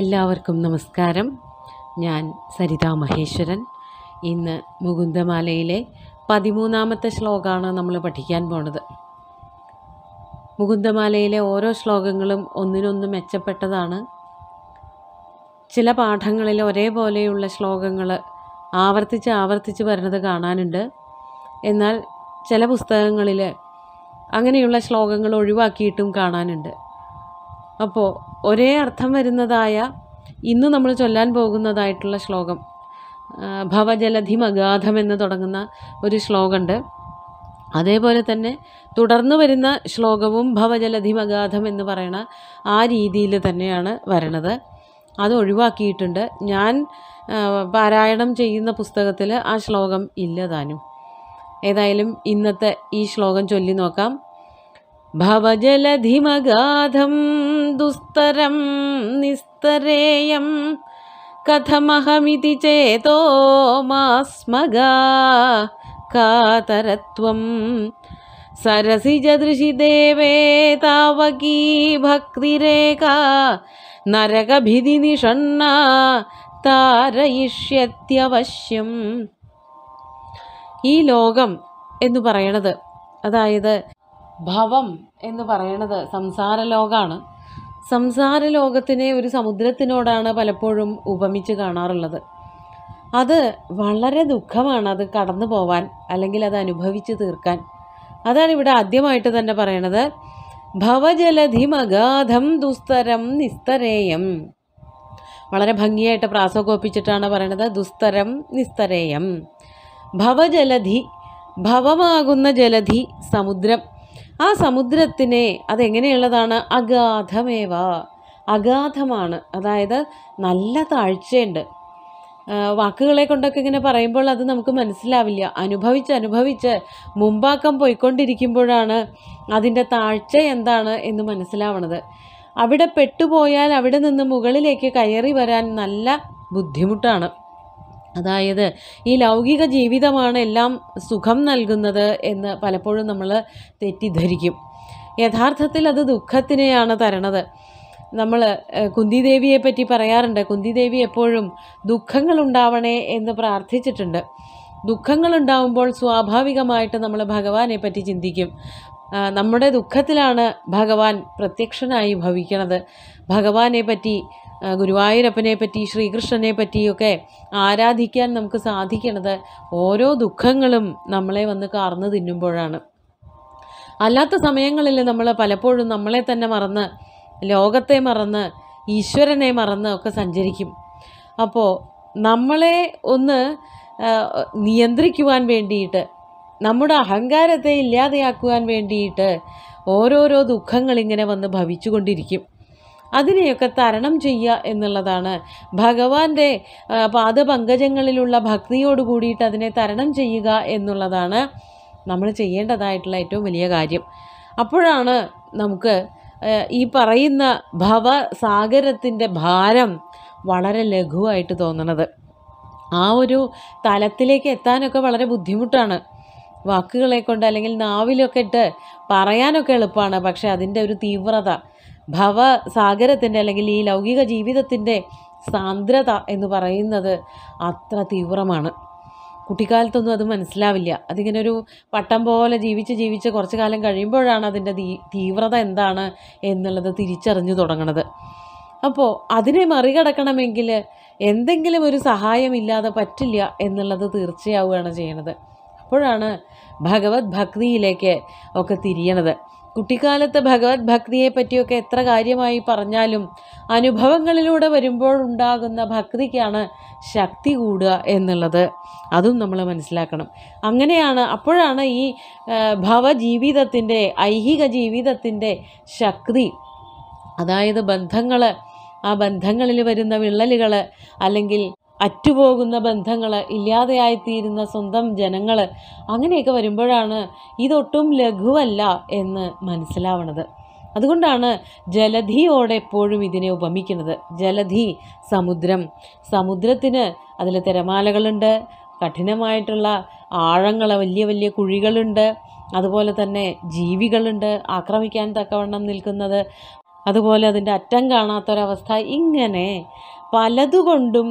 എല്ലാവർക്കും നമസ്കാരം ഞാൻ സരിതാ മഹേശ്വരൻ ഇന്ന് മുകുന്ദമാലയിലെ പതിമൂന്നാമത്തെ ശ്ലോകമാണ് നമ്മൾ പഠിക്കാൻ പോണത് മുകുന്ദമാലയിലെ ഓരോ ശ്ലോകങ്ങളും ഒന്നിനൊന്ന് മെച്ചപ്പെട്ടതാണ് ചില പാഠങ്ങളിൽ ഒരേപോലെയുള്ള ശ്ലോകങ്ങൾ ആവർത്തിച്ച് ആവർത്തിച്ച് വരുന്നത് കാണാനുണ്ട് എന്നാൽ ചില പുസ്തകങ്ങളിൽ അങ്ങനെയുള്ള ശ്ലോകങ്ങൾ ഒഴിവാക്കിയിട്ടും കാണാനുണ്ട് അപ്പോൾ ഒരേ അർത്ഥം വരുന്നതായ ഇന്ന് നമ്മൾ ചൊല്ലാൻ പോകുന്നതായിട്ടുള്ള ശ്ലോകം ഭവജലധിമഗാധം എന്ന് തുടങ്ങുന്ന ഒരു ശ്ലോകമുണ്ട് അതേപോലെ തന്നെ തുടർന്ന് വരുന്ന ശ്ലോകവും ഭവജലധിമഗാധം എന്ന് പറയണ ആ രീതിയിൽ തന്നെയാണ് വരണത് അത് ഒഴിവാക്കിയിട്ടുണ്ട് ഞാൻ പാരായണം ചെയ്യുന്ന പുസ്തകത്തിൽ ആ ശ്ലോകം ഇല്ല ഏതായാലും ഇന്നത്തെ ഈ ശ്ലോകം ചൊല്ലി നോക്കാം ഭവജലധിമഗാധം ദുസ്തരം നിസ്തരേയം കഥമഹമിതി ചേതോ മാസ്മഗാ കാതരത്വം സരസിജദൃശി ദേവേ താവകീ ഭക്തിരേഖാ നരകഭിതി നിഷണ്ണ താരയിഷ്യത്യവശ്യം ഈ ലോകം എന്ന് പറയണത് അതായത് ഭവം എന്ന് പറയണത് സംസാര ലോകമാണ് സംസാര ലോകത്തിനെ ഒരു സമുദ്രത്തിനോടാണ് പലപ്പോഴും ഉപമിച്ച് കാണാറുള്ളത് അത് വളരെ ദുഃഖമാണ് അത് കടന്നു പോവാൻ അല്ലെങ്കിൽ അത് അനുഭവിച്ച് തീർക്കാൻ അതാണ് ഇവിടെ ആദ്യമായിട്ട് തന്നെ പറയണത് ഭവജലധിമഗാധം ദുസ്തരം നിസ്തരേയം വളരെ ഭംഗിയായിട്ട് പ്രാസകോപ്പിച്ചിട്ടാണ് പറയണത് ദുസ്തരം നിസ്തരേയം ഭവജലധി ഭവമാകുന്ന ജലധി സമുദ്രം ആ സമുദ്രത്തിനെ അതെങ്ങനെയുള്ളതാണ് അഗാധമേവ അഗാധമാണ് അതായത് നല്ല താഴ്ചയുണ്ട് വാക്കുകളെ കൊണ്ടൊക്കെ ഇങ്ങനെ പറയുമ്പോൾ അത് നമുക്ക് മനസ്സിലാവില്ല അനുഭവിച്ച് അനുഭവിച്ച് മുമ്പാക്കം പോയിക്കൊണ്ടിരിക്കുമ്പോഴാണ് അതിൻ്റെ താഴ്ച എന്താണ് എന്ന് മനസ്സിലാവണത് അവിടെ പെട്ടുപോയാൽ അവിടെ നിന്ന് മുകളിലേക്ക് കയറി വരാൻ നല്ല ബുദ്ധിമുട്ടാണ് അതായത് ഈ ലൗകിക ജീവിതമാണ് എല്ലാം സുഖം നൽകുന്നത് എന്ന് പലപ്പോഴും നമ്മൾ തെറ്റിദ്ധരിക്കും യഥാർത്ഥത്തിൽ അത് ദുഃഖത്തിനെയാണ് തരണത് നമ്മൾ കുന്തിദേവിയെ പറ്റി പറയാറുണ്ട് കുന്തിദേവി എപ്പോഴും ദുഃഖങ്ങൾ ഉണ്ടാവണേ എന്ന് പ്രാർത്ഥിച്ചിട്ടുണ്ട് ദുഃഖങ്ങൾ ഉണ്ടാവുമ്പോൾ സ്വാഭാവികമായിട്ട് നമ്മൾ ഭഗവാനെ പറ്റി ചിന്തിക്കും നമ്മുടെ ദുഃഖത്തിലാണ് ഭഗവാൻ പ്രത്യക്ഷനായി ഭവിക്കണത് ഭഗവാനെ പറ്റി ഗുരുവായൂരപ്പനെ പറ്റി ശ്രീകൃഷ്ണനെ പറ്റിയൊക്കെ ആരാധിക്കാൻ നമുക്ക് സാധിക്കണത് ഓരോ ദുഃഖങ്ങളും നമ്മളെ വന്ന് കാർന്നു തിന്നുമ്പോഴാണ് അല്ലാത്ത സമയങ്ങളിൽ നമ്മൾ പലപ്പോഴും നമ്മളെ തന്നെ മറന്ന് ലോകത്തെ മറന്ന് ഈശ്വരനെ മറന്ന് ഒക്കെ സഞ്ചരിക്കും അപ്പോൾ നമ്മളെ ഒന്ന് നിയന്ത്രിക്കുവാൻ വേണ്ടിയിട്ട് നമ്മുടെ അഹങ്കാരത്തെ ഇല്ലാതെയാക്കുവാൻ വേണ്ടിയിട്ട് ഓരോരോ ദുഃഖങ്ങൾ ഇങ്ങനെ വന്ന് ഭവിച്ചുകൊണ്ടിരിക്കും അതിനെയൊക്കെ തരണം ചെയ്യുക എന്നുള്ളതാണ് ഭഗവാന്റെ പാദപങ്കജങ്ങളിലുള്ള ഭക്തിയോട് കൂടിയിട്ട് അതിനെ തരണം ചെയ്യുക എന്നുള്ളതാണ് നമ്മൾ ചെയ്യേണ്ടതായിട്ടുള്ള ഏറ്റവും വലിയ കാര്യം അപ്പോഴാണ് നമുക്ക് ഈ പറയുന്ന ഭവസാഗരത്തിൻ്റെ ഭാരം വളരെ ലഘുവായിട്ട് തോന്നണത് ആ ഒരു തലത്തിലേക്ക് എത്താനൊക്കെ വളരെ ബുദ്ധിമുട്ടാണ് വാക്കുകളെ കൊണ്ട് അല്ലെങ്കിൽ നാവിലൊക്കെ ഇട്ട് പറയാനൊക്കെ എളുപ്പമാണ് പക്ഷേ അതിൻ്റെ ഒരു തീവ്രത ഭവസാഗരത്തിൻ്റെ അല്ലെങ്കിൽ ഈ ലൗകിക ജീവിതത്തിൻ്റെ സാന്ദ്രത എന്ന് പറയുന്നത് അത്ര തീവ്രമാണ് കുട്ടിക്കാലത്തൊന്നും അത് മനസ്സിലാവില്ല അതിങ്ങനെ ഒരു പട്ടം പോലെ ജീവിച്ച് ജീവിച്ച് കുറച്ച് കാലം കഴിയുമ്പോഴാണ് അതിൻ്റെ തീവ്രത എന്താണ് എന്നുള്ളത് തിരിച്ചറിഞ്ഞു തുടങ്ങണത് അപ്പോൾ അതിനെ മറികടക്കണമെങ്കിൽ എന്തെങ്കിലും ഒരു സഹായമില്ലാതെ പറ്റില്ല എന്നുള്ളത് തീർച്ചയാവുകയാണ് ചെയ്യണത് അപ്പോഴാണ് ഭഗവത് ഭക്തിയിലേക്ക് ഒക്കെ തിരിയണത് കുട്ടിക്കാലത്ത് ഭഗവത് ഭക്തിയെ പറ്റിയൊക്കെ എത്ര കാര്യമായി പറഞ്ഞാലും അനുഭവങ്ങളിലൂടെ ഉണ്ടാകുന്ന ഭക്തിക്കാണ് ശക്തി കൂടുക എന്നുള്ളത് അതും നമ്മൾ മനസ്സിലാക്കണം അങ്ങനെയാണ് അപ്പോഴാണ് ഈ ഭവജീവിതത്തിൻ്റെ ഐഹിക ജീവിതത്തിൻ്റെ ശക്തി അതായത് ബന്ധങ്ങൾ ആ ബന്ധങ്ങളിൽ വരുന്ന വിള്ളലുകൾ അല്ലെങ്കിൽ അറ്റുപോകുന്ന ബന്ധങ്ങൾ ഇല്ലാതെയായിത്തീരുന്ന സ്വന്തം ജനങ്ങൾ അങ്ങനെയൊക്കെ വരുമ്പോഴാണ് ഇതൊട്ടും ലഘുവല്ല എന്ന് മനസ്സിലാവണത് അതുകൊണ്ടാണ് ജലധിയോടെ എപ്പോഴും ഇതിനെ ഉപമിക്കുന്നത് ജലധി സമുദ്രം സമുദ്രത്തിന് അതിൽ തിരമാലകളുണ്ട് കഠിനമായിട്ടുള്ള ആഴങ്ങൾ വലിയ വലിയ കുഴികളുണ്ട് അതുപോലെ തന്നെ ജീവികളുണ്ട് ആക്രമിക്കാൻ തക്കവണ്ണം നിൽക്കുന്നത് അതുപോലെ അതിൻ്റെ അറ്റം കാണാത്തൊരവസ്ഥ ഇങ്ങനെ പലതുകൊണ്ടും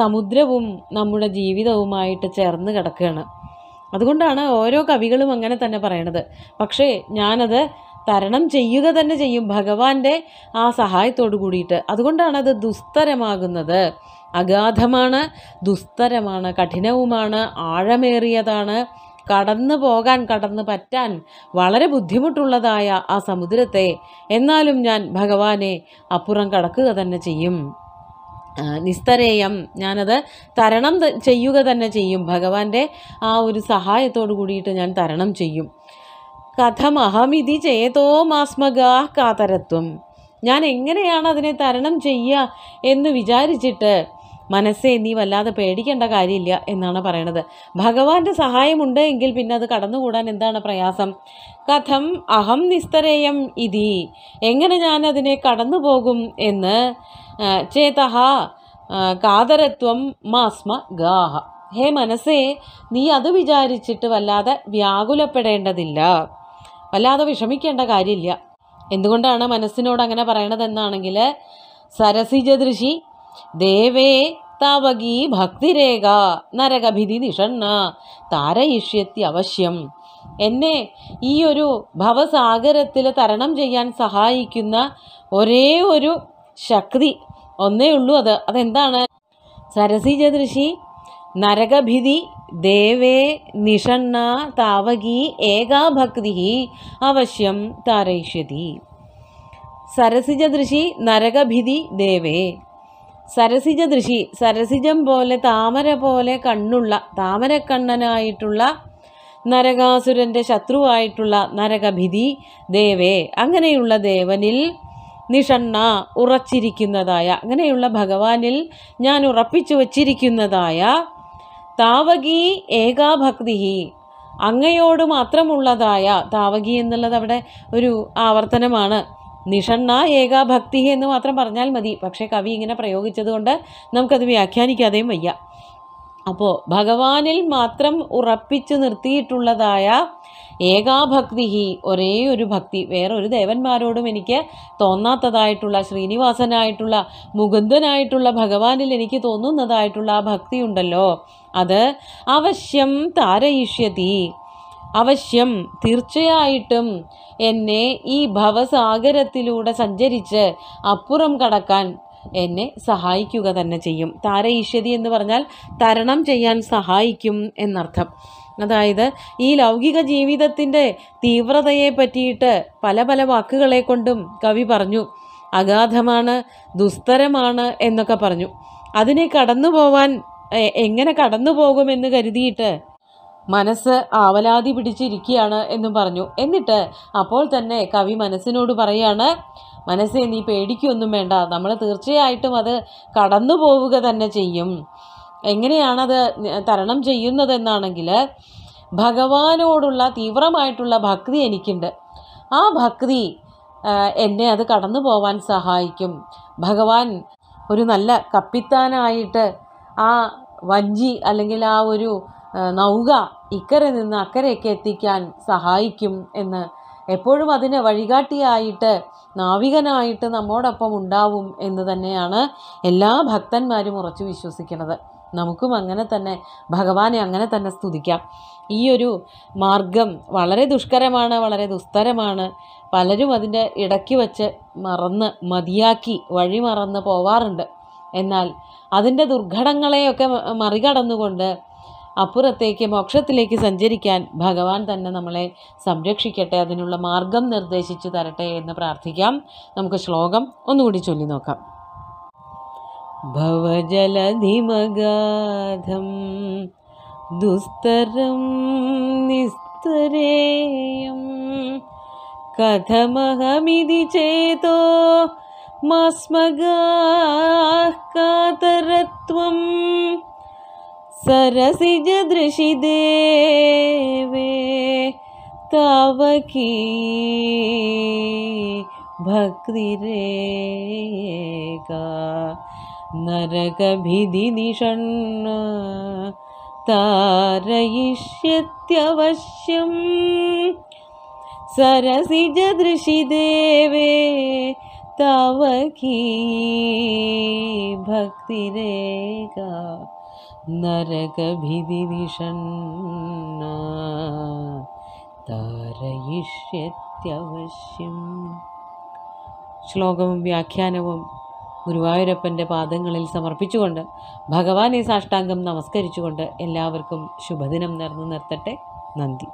സമുദ്രവും നമ്മുടെ ജീവിതവുമായിട്ട് ചേർന്ന് കിടക്കുകയാണ് അതുകൊണ്ടാണ് ഓരോ കവികളും അങ്ങനെ തന്നെ പറയണത് പക്ഷേ ഞാനത് തരണം ചെയ്യുക തന്നെ ചെയ്യും ഭഗവാന്റെ ആ സഹായത്തോടു കൂടിയിട്ട് അതുകൊണ്ടാണ് അത് ദുസ്തരമാകുന്നത് അഗാധമാണ് ദുസ്തരമാണ് കഠിനവുമാണ് ആഴമേറിയതാണ് കടന്നു പോകാൻ കടന്നു പറ്റാൻ വളരെ ബുദ്ധിമുട്ടുള്ളതായ ആ സമുദ്രത്തെ എന്നാലും ഞാൻ ഭഗവാനെ അപ്പുറം കടക്കുക തന്നെ ചെയ്യും നിസ്തരേയം ഞാനത് തരണം ചെയ്യുക തന്നെ ചെയ്യും ഭഗവാന്റെ ആ ഒരു സഹായത്തോടു കൂടിയിട്ട് ഞാൻ തരണം ചെയ്യും കഥം അഹമിതി ചേതോ മാസ്മക കാതരത്വം ഞാൻ എങ്ങനെയാണ് അതിനെ തരണം ചെയ്യുക എന്ന് വിചാരിച്ചിട്ട് മനസ്സേ നീ വല്ലാതെ പേടിക്കേണ്ട കാര്യമില്ല എന്നാണ് പറയണത് ഭഗവാന്റെ സഹായമുണ്ട് എങ്കിൽ പിന്നെ അത് കടന്നുകൂടാൻ എന്താണ് പ്രയാസം കഥം അഹം നിസ്തരേയം ഇതി എങ്ങനെ ഞാൻ അതിനെ കടന്നു പോകും എന്ന് ചേതഹ കാതരത്വം മാസ്മ ഗാഹ ഹേ മനസ്സേ നീ അത് വിചാരിച്ചിട്ട് വല്ലാതെ വ്യാകുലപ്പെടേണ്ടതില്ല വല്ലാതെ വിഷമിക്കേണ്ട കാര്യമില്ല എന്തുകൊണ്ടാണ് മനസ്സിനോട് അങ്ങനെ പറയണതെന്നാണെങ്കിൽ സരസിജദൃശി ദേവേ താവകീ ഭക്തിരേഖ നരകഭിതി നിഷണ്ണ അവശ്യം എന്നെ ഈ ഒരു ഭവസാഗരത്തിൽ തരണം ചെയ്യാൻ സഹായിക്കുന്ന ഒരേ ഒരു ശക്തി ഒന്നേ ഉള്ളൂ അത് അതെന്താണ് സരസിജദൃശി നരകഭിതി ദേവേ നിഷണ്ണ താവകി ഏകാഭക്തി അവശ്യം താരയിഷ്യതി സരസിജദൃശി നരകഭിതി ദേവേ സരസിജ ദൃശി സരസിജം പോലെ താമര പോലെ കണ്ണുള്ള താമരക്കണ്ണനായിട്ടുള്ള നരകാസുരൻ്റെ ശത്രുവായിട്ടുള്ള നരകഭിതി ദേവേ അങ്ങനെയുള്ള ദേവനിൽ നിഷണ്ണ ഉറച്ചിരിക്കുന്നതായ അങ്ങനെയുള്ള ഭഗവാനിൽ ഞാൻ ഉറപ്പിച്ചു വച്ചിരിക്കുന്നതായ താവകി ഏകാഭക്തി അങ്ങയോട് മാത്രമുള്ളതായ താവകി എന്നുള്ളത് അവിടെ ഒരു ആവർത്തനമാണ് നിഷണ്ണ ഏകാഭക്തി ഭക്തി എന്ന് മാത്രം പറഞ്ഞാൽ മതി പക്ഷേ കവി ഇങ്ങനെ പ്രയോഗിച്ചതുകൊണ്ട് നമുക്കത് വ്യാഖ്യാനിക്കാതെയും വയ്യ അപ്പോൾ ഭഗവാനിൽ മാത്രം ഉറപ്പിച്ചു നിർത്തിയിട്ടുള്ളതായ ഏകാഭക്തി ഒരേ ഒരു ഭക്തി വേറൊരു ദേവന്മാരോടും എനിക്ക് തോന്നാത്തതായിട്ടുള്ള ശ്രീനിവാസനായിട്ടുള്ള മുകുന്ദനായിട്ടുള്ള ഭഗവാനിൽ എനിക്ക് തോന്നുന്നതായിട്ടുള്ള ആ ഭക്തി ഉണ്ടല്ലോ അത് അവശ്യം താരയിഷ്യതി അവശ്യം തീർച്ചയായിട്ടും എന്നെ ഈ ഭവസാഗരത്തിലൂടെ സഞ്ചരിച്ച് അപ്പുറം കടക്കാൻ എന്നെ സഹായിക്കുക തന്നെ ചെയ്യും താര ഈശ്വതി എന്ന് പറഞ്ഞാൽ തരണം ചെയ്യാൻ സഹായിക്കും എന്നർത്ഥം അതായത് ഈ ലൗകിക ജീവിതത്തിൻ്റെ തീവ്രതയെ പറ്റിയിട്ട് പല പല വാക്കുകളെ കൊണ്ടും കവി പറഞ്ഞു അഗാധമാണ് ദുസ്തരമാണ് എന്നൊക്കെ പറഞ്ഞു അതിനെ കടന്നു പോവാൻ എങ്ങനെ കടന്നു പോകുമെന്ന് കരുതിയിട്ട് മനസ്സ് ആവലാതി പിടിച്ചിരിക്കുകയാണ് എന്നും പറഞ്ഞു എന്നിട്ട് അപ്പോൾ തന്നെ കവി മനസ്സിനോട് പറയാണ് മനസ്സേ നീ പേടിക്കൊന്നും വേണ്ട നമ്മൾ തീർച്ചയായിട്ടും അത് കടന്നു പോവുക തന്നെ ചെയ്യും എങ്ങനെയാണത് തരണം ചെയ്യുന്നതെന്നാണെങ്കിൽ ഭഗവാനോടുള്ള തീവ്രമായിട്ടുള്ള ഭക്തി എനിക്കുണ്ട് ആ ഭക്തി എന്നെ അത് കടന്നു പോവാൻ സഹായിക്കും ഭഗവാൻ ഒരു നല്ല കപ്പിത്താനായിട്ട് ആ വഞ്ചി അല്ലെങ്കിൽ ആ ഒരു നൗക ഇക്കരെ നിന്ന് അക്കരയൊക്കെ എത്തിക്കാൻ സഹായിക്കും എന്ന് എപ്പോഴും അതിന് വഴികാട്ടിയായിട്ട് നാവികനായിട്ട് നമ്മോടൊപ്പം ഉണ്ടാവും എന്ന് തന്നെയാണ് എല്ലാ ഭക്തന്മാരും ഉറച്ചു വിശ്വസിക്കുന്നത് നമുക്കും അങ്ങനെ തന്നെ ഭഗവാനെ അങ്ങനെ തന്നെ സ്തുതിക്കാം ഈ ഒരു മാർഗം വളരെ ദുഷ്കരമാണ് വളരെ ദുസ്തരമാണ് പലരും അതിൻ്റെ ഇടയ്ക്ക് വച്ച് മറന്ന് മതിയാക്കി വഴി മറന്ന് പോവാറുണ്ട് എന്നാൽ അതിൻ്റെ ദുർഘടങ്ങളെയൊക്കെ മറികടന്നുകൊണ്ട് അപ്പുറത്തേക്ക് മോക്ഷത്തിലേക്ക് സഞ്ചരിക്കാൻ ഭഗവാൻ തന്നെ നമ്മളെ സംരക്ഷിക്കട്ടെ അതിനുള്ള മാർഗം നിർദ്ദേശിച്ചു തരട്ടെ എന്ന് പ്രാർത്ഥിക്കാം നമുക്ക് ശ്ലോകം ഒന്നുകൂടി ചൊല്ലി നോക്കാം ഭവജലധിമഗാധം ദുസ്തരം നിസ്തരേയം കഥമഹമിതി ചേതോ മസ്മഗാ കാതരത്വം सरसिजदृशिदेवे तवकी भक्तिरे नरकभिधिनिषण्ण तारयिष्यत्यवश्यं सरसिजदृशिदेवे की भक्तिरेका नरकभिदिविषण् താരയിഷ്യത്യവശ്യം ശ്ലോകവും വ്യാഖ്യാനവും ഗുരുവായൂരപ്പൻ്റെ പാദങ്ങളിൽ സമർപ്പിച്ചുകൊണ്ട് ഭഗവാൻ ഈ സാഷ്ടാംഗം നമസ്കരിച്ചുകൊണ്ട് എല്ലാവർക്കും ശുഭദിനം നേർന്നു നിർത്തട്ടെ നന്ദി